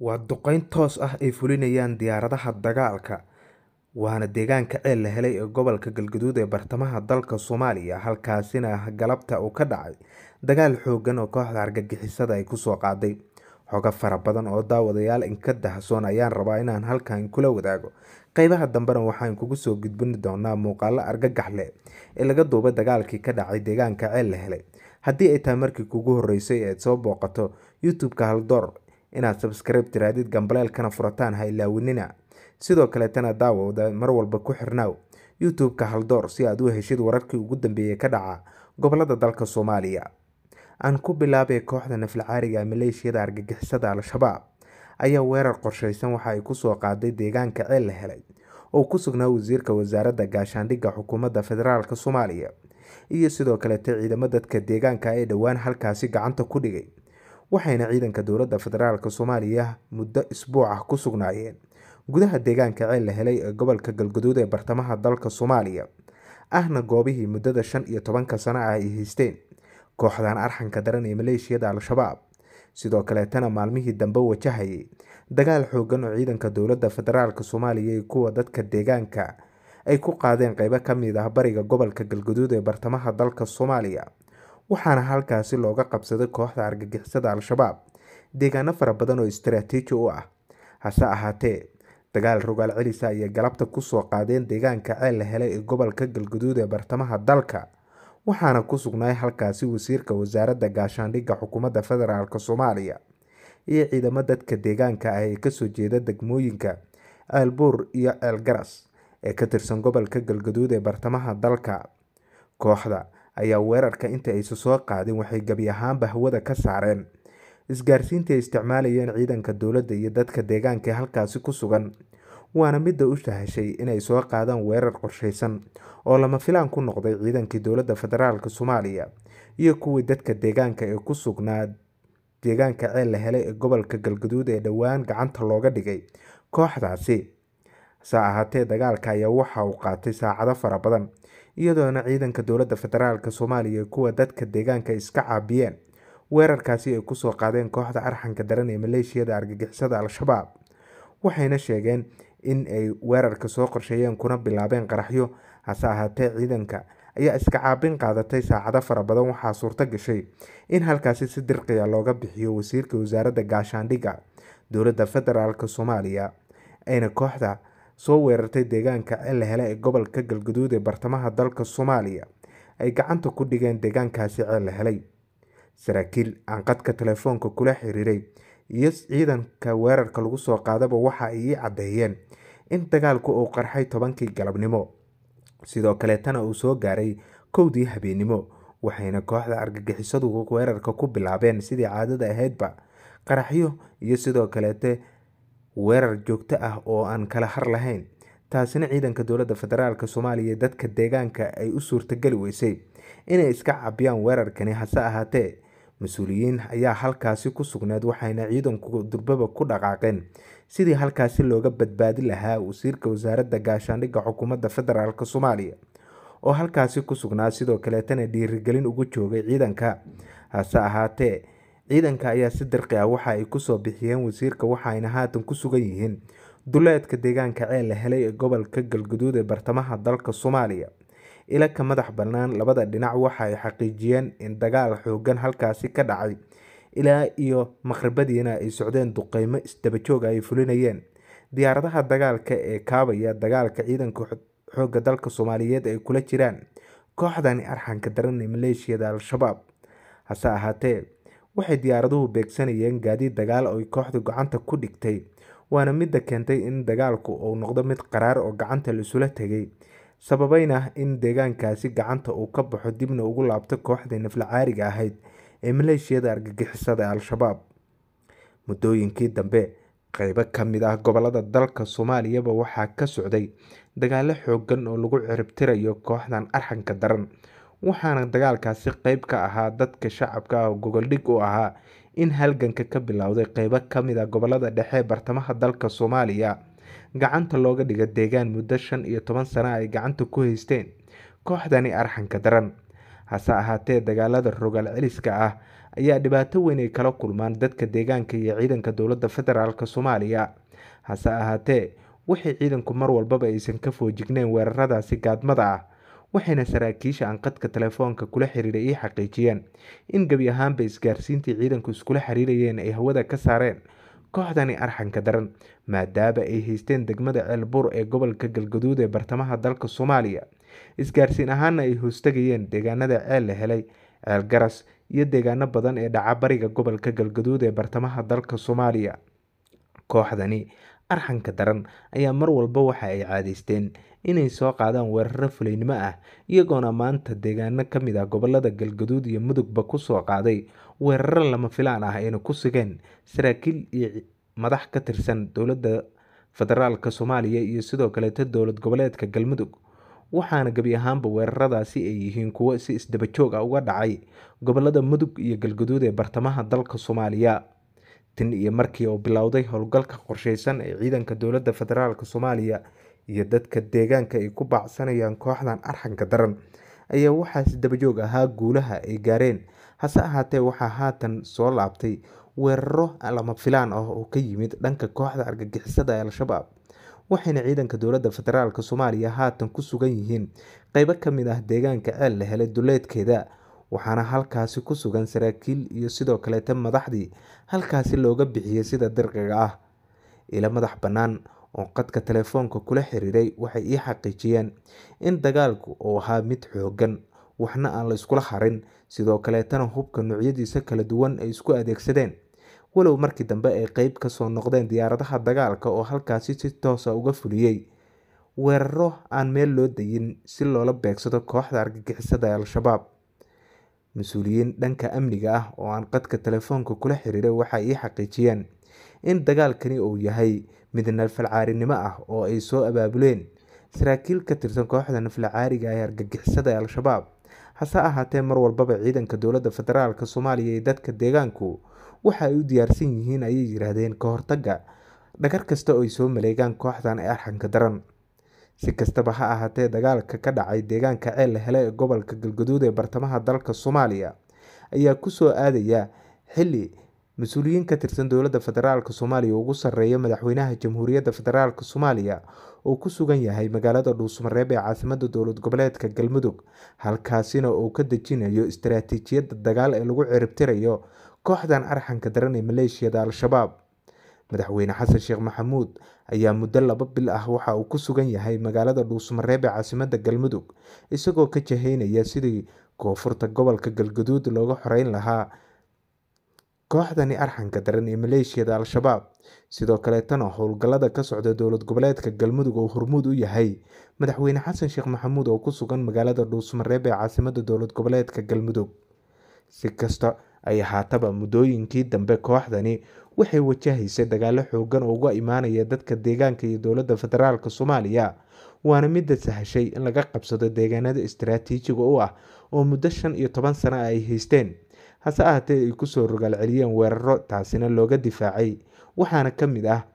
Waa duqeyn toos ah ay fulinayaan diyaaradaha dagaalka waana deegaanka ceel la helay ee gobolka Galgaduud ee bartamaha dalka Soomaaliya halkaasina galabta uu ka dhacay dagaal xooggan oo kooxda argagixisada ay kusoo qaaday. Xogo fara badan oo daawadayaal inka dahsoon ayaan rabaa inaan halkan kula wadaago. Qeybaha dambena waxaan kugu soo gudbin doonaa muuqaalo argagax leh ee laga duubay dagaalkii ka dhacay deegaanka ceel la helay. Haddii ay tahay markii kugu horreysay ee soo booqato YouTube ka hal inaad sabskribe tiraadid gambaleelkana furataan ha ilaawinina sidoo kaletana daawooda mar walba ku xirnaaw youtube haldoor si aad u heshid wararkii ugu dambeeyey ka dhaca gobolada dalka soomaaliya aan ku bilaabay kooxda nafilcaariga maleeshiyada argagixisada al-shabaab ayaa weerar qorshaysan waxa ay kusoo qaaday deegaanka ceel la helay oo ku sugnaa wasiirka wasaaradda gaashaandhigga xukuumadda federaalka soomaaliya iyo sidoo kaleta ciidamo dadka deegaanka ee dhowaan halkaasi gacanta ku dhigay waxayna ciidanka dowladda federaalk soomaaliya muddo isbuuc ah ku sugnaayeen gudaha deegaanka ceel la helay ee gobolka galguduud ee bartamaha dalka soomaaliya ahna goobihii muddada shan iyo tobanka sano ah ay haysteen kooxdan arxanka daran ee maleeshiyada al-shabaab sidoo kaleetana maalmihii dambe wajahayay dagaal xoogan oo ciidanka dowladda federaalk soomaaliya iyo kuwa dadka deegaanka ay ku qaadeen qeybo kamid ah bariga gobolka galguduud ee bartamaha dalka soomaaliya waxaana halkaasi looga qabsaday kooxda argagixisada al-shabaab deegaano fara badan oo istaraatiiji u ah hase ahaatee dagaal rogaal celisa ayay galabta kusoo qaadeen deegaanka ceel la helay ee gobolka galguduud ee bartamaha dalka waxaana ku sugnaay halkaasi wasiirka wasaaradda gaashaandhigga xukuumadda federaalk soomaaliya iyo ciidamo dadka deegaanka ah ee kasoo jeeda degmooyinka ceelbuur iyo ceel garas ee ka tirsan gobolka galguduud ee bartamaha dalka kooxda ayaa weerarka inta aysu soo qaadin waxay gabi ahaanba hawada ka saareen isgaarsiintii ay isticmaalayeen ciidanka dowladda iyo dadka deegaanka halkaasi ku sugan waana midda u sahashay inay soo qaadaan weerar qorshaysan oo lama filaan ku noqday ciidankii dowladda federaalk soomaaliya iyo kuwii dadka deegaanka ee ku sugnaa deegaanka ceel la helay ee gobolka galgaduud ee dhowaan gacanta looga dhigay kooxdaasi hase ahaatee dagaalka ayaa waxa uu qaatay saacado fara badan iyadoona ciidanka dowladda federaalk soomaaliya kuwa dadka deegaanka iska caabiyeen weerarkaasi ay ku soo qaadeen kooxda arxanka daran ee maleeshiyada argagixisada al-shabaab waxayna sheegeen in ay weerarka soo qorsheeyeen kuna bilaabeen qaraxyo hase ahaatee ciidanka ayaa iska caabin qaadatay saacado fara badan waxaa suurto gashay in halkaasi si dirqiya ah looga bixiyo wasiirka wasaaradda gaashaandhigga dowladda federaalk soomaaliya ayna kooxda soo weerartay deegaanka ceelehele ee gobolka galgaduud ee bartamaha dalka soomaaliya ay gacanta ku dhigeen deegaankaasi helay saraakiil aan qadka telefoonka kula xiriiray iyo ciidanka weerarka lagu soo qaadaba waxa ay ii caddeeyeen in dagaalku uu qarxay tobankii galabnimo sidoo kaleetana uu soo gaaray kowdii habeennimo waxayna kooxda argagixisadu weerarka ku bilaabeen sidii caadada ahaydba qaraxyo iyo sidoo kaleete weerar joogto ah oo aan kala har lahayn taasina ciidanka dowladda federaalk soomaaliya dadka deegaanka ay u suurtageli weysay inay iska cabiyaan weerarkani hase ahaatee mas-uuliyiin ayaa halkaasi ku sugneed waxayna ciidanku durbaba ku dhaqaaqeen sidii halkaasi looga badbaadi lahaa wasiirka wasaaradda gaashaandhigga xukuumadda federaalk soomaaliya oo halkaasi ku sugnaa sidoo kaleetana dhiirigelin ugu joogay ciidanka hase ahaatee Ciidanka ayaa si dirqi ah waxa ay ku soo bixiyeen wasiirka waxayna haatan ku sugan yihiin duleedka deegaanka ceel la helay ee gobolka galguduud ee bartamaha dalka Soomaaliya. Ilo ka madax bannaan labada dhinac waxa ay xaqiijiyeen in dagaal xooggan halkaasi ka dhacay, ilaa iyo maqribadiina ay socdeen duqeymo isdaba joog ah ay fulinayeen. Diyaaradaha dagaalka ee kaabaya dagaalka ciidanka xoogga dalka Soomaaliyeed ay kula jiraan kooxdan arxanka daran ee maleeshiyada Al-Shabaab. Hase ahaatee. Waxay diyaaraduhu beegsanayeen gaadiid dagaal oo ay kooxdu gacanta ku dhigtay, waana midda keentay in dagaalku uu noqdo mid qaraar oo gacanta laisula isula tegay, sababayna in deegaankaasi gacanta uu ka baxo dibna ugu laabto kooxdii naflacaariga ahayd ee maleeshiyada argagixisada Al-Shabaab. Muddooyinkii dambe, qaybo ka mid ah gobollada dalka Soomaaliyaba waxaa ka socday dagaalo xooggan oo lagu ciribtirayo kooxdan arxanka daran waxaana dagaalkaasi qayb ka ahaa dadka shacabka ah oo gogoldhig u ahaa in halganka ka bilowday qeybo mid a ah gobollada dhexe bartamaha dalka soomaaliya gacanta looga dhiga deegaan muddo shan iyo toban sano ay gacanta ku haysteen kooxdani arxanka daran hase ahaatee dagaalada rogaal celiska ah ayaa dhibaato weyn ay kala kulmaan dadka deegaanka iyo ciidanka dowladda federaalk soomaaliya hase ahaatee wixii ciidanku mar walbaba aysan ka foojigneen weeraradaasi gaadmada ah waxayna saraakiisha anqadka telefoonka kula xiriiray ay xaqiijiyeen in gebi ahaanba isgaarsiintii ciidanku iskula xiriirayeen ay hawada ka saareen kooxdani arxanka daran maadaaba ay haysteen degmada ceelbuur ee gobolka galgaduud ee bartamaha dalka soomaaliya isgaarsiin ahaanna ay hoostagayeen deegaanada ceel la helay ceel garas iyo deegaano badan ee dhaca bariga gobolka galgaduud ee bartamaha dalka soomaaliya kooxdani arxanka daran ayaa mar walba waxa ay caadaysteen inay soo qaadaan weeraro fulaynimo ah iyagoona maanta deegaano ka mid ah gobolada galgaduud iyo mudugba kusoo qaaday weeraro lama filaan ah ayna ku sugeen saraakiil iyo madax ka tirsan dowladda federaalka soomaaliya iyo sidoo kaleeto dowlad goboleedka galmudug waxaana gebi ahaanba weeraradaasi ay yihiin kuwo si isdabajoog ah uga dhacay gobolada mudug iyo galgaduud ee bartamaha dalka soomaaliya tan iyo markii uu bilowday howlgalka qorsheysan ee ciidanka dowladda federaalk soomaaliya iyo dadka deegaanka ay ku baacsanayaan kooxdan arxanka daran ayaa waxaas dabajoog ahaa guulaha ay gaareen hase ahaatee waxaa haatan soo laabtay weeraro lama filaan ah oo ka yimid dhanka kooxda argagixisada ee al-shabaab waxayna ciidanka dowladda federaalk soomaaliya haatan ku sugan yihiin qeybo kamid ah deegaanka ceel la helay duleedkeeda waxaana halkaasi ku sugan saraakiil iyo sidoo kaleeta madaxdii halkaasi looga bixiyey sida dirqiga ah ila madax bannaan oo qadka telefoonka kula xiriiray waxay ii xaqiijiyeen in dagaalku uu ahaa mid xooggan waxna aan la iskula harin sidoo kaleetana hubka noocyadiisa kala duwan ay isku adeegsadeen walow markii dambe ay qeyb kasoo noqdeen diyaaradaha dagaalka oo halkaasi si toosa ah uga fuliyey weeraro aan meel loo dayin si loola beegsado kooxda argagixisada ee al-shabaab Mas-uuliyiin dhanka amniga ah oo aan qadka telefoonka kula xiriiray waxay ii xaqiijiyeen in dagaalkani uu yahay mid nalfalcaarinimo ah oo ay soo abaabuleen saraakiil ka tirsan kooxda nal ah ee argagixisada Al-Shabaab. Hase ahaatee, mar walbaba ciidanka dowladda federaalk Soomaaliya iyo dadka deegaanku waxa ay u diyaarsan yihiin ayay yiraahdeen ka hortagga dhagar kasta oo ay soo maleegaan kooxdan ee arxanka daran. Si kastaba ha ahaatee, dagaalka ka dhacay deegaanka Ceel Hele ee gobolka Galgaduud ee bartamaha dalka Soomaaliya ayaa kusoo aadaya xilli mas-uuliyiin ka tirsan dowladda federaalk Soomaaliya ugu sarreeya madaxweynaha Jamhuuriyadda Federaalk Soomaaliya oo ku sugan yahay magaalada dhuusmareeb ee caasimadda dowlad goboleedka Galmudug halkaasina uu ka dejinayo istaraatiijiyadda dagaal ee lagu ciribtirayo kooxdan arxanka daran ee maleeshiyada Al-shabaab madaxweyne xasan sheekh maxamuud ayaa muddo laba bil ah waxa uu ku sugan yahay magaalada dhuusamareeb ee caasimada galmudug isagoo ka jahaynaya sidii koonfurta gobolka galgaduud looga xoreyn lahaa kooxdani arxanka daran ee maleeshiyada al-shabaab sidoo kaleetana howlgallada ka socda dowlad goboleedka galmudug oo hormuud u yahay madaxweyne xasan sheekh maxamuud oo ku sugan magaalada dhuusamareeb caasimada dowlad goboleedka galmudug si kasta ay ahaataba muddooyinkii dambe kooxdani waxay wajahaysay dagaalo xoogan oo uga imaanaya dadka deegaanka iyo dowladda federaalk soomaaliya waana midda sahashay in laga qabsado deegaanada istaraatiijiga u ah oo muddo shan iyo toban sano ay haysteen hase ahaatee ay kusoo rogaal celiyeen weeraro taasina looga difaacay waxaana ka mid ah